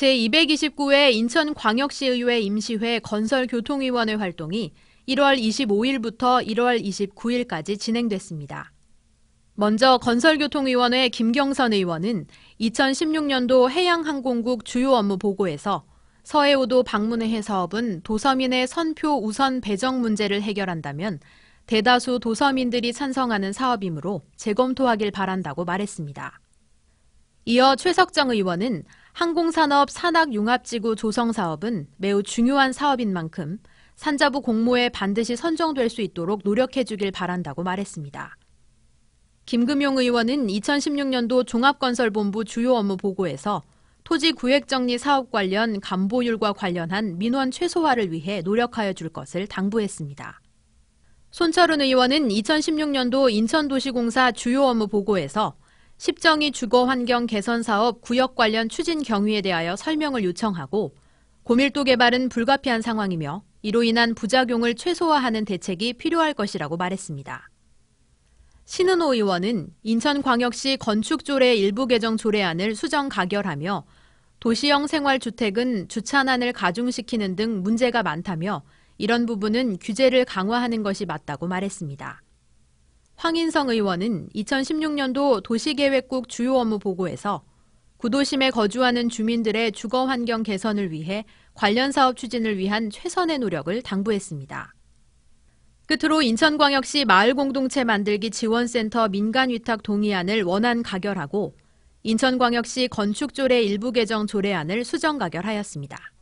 제229회 인천광역시의회 임시회 건설교통위원회 활동이 1월 25일부터 1월 29일까지 진행됐습니다. 먼저 건설교통위원회 김경선 의원은 2016년도 해양항공국 주요 업무 보고에서 서해오도 방문해 사업은 도서민의 선표 우선 배정 문제를 해결한다면 대다수 도서민들이 찬성하는 사업이므로 재검토하길 바란다고 말했습니다. 이어 최석정 의원은 항공산업 산학융합지구 조성 사업은 매우 중요한 사업인 만큼 산자부 공모에 반드시 선정될 수 있도록 노력해주길 바란다고 말했습니다. 김금용 의원은 2016년도 종합건설본부 주요 업무 보고에서 토지 구획정리 사업 관련 간보율과 관련한 민원 최소화를 위해 노력하여 줄 것을 당부했습니다. 손철은 의원은 2016년도 인천도시공사 주요 업무 보고에서 십정이 주거 환경 개선 사업 구역 관련 추진 경위에 대하여 설명을 요청하고 고밀도 개발은 불가피한 상황이며 이로 인한 부작용을 최소화하는 대책이 필요할 것이라고 말했습니다. 신은호 의원은 인천광역시 건축조례 일부 개정 조례안을 수정 가결하며 도시형 생활주택은 주차난을 가중시키는 등 문제가 많다며 이런 부분은 규제를 강화하는 것이 맞다고 말했습니다. 황인성 의원은 2016년도 도시계획국 주요 업무 보고에서 구도심에 거주하는 주민들의 주거 환경 개선을 위해 관련 사업 추진을 위한 최선의 노력을 당부했습니다. 끝으로 인천광역시 마을공동체 만들기 지원센터 민간위탁 동의안을 원안 가결하고 인천광역시 건축조례 일부 개정 조례안을 수정 가결하였습니다.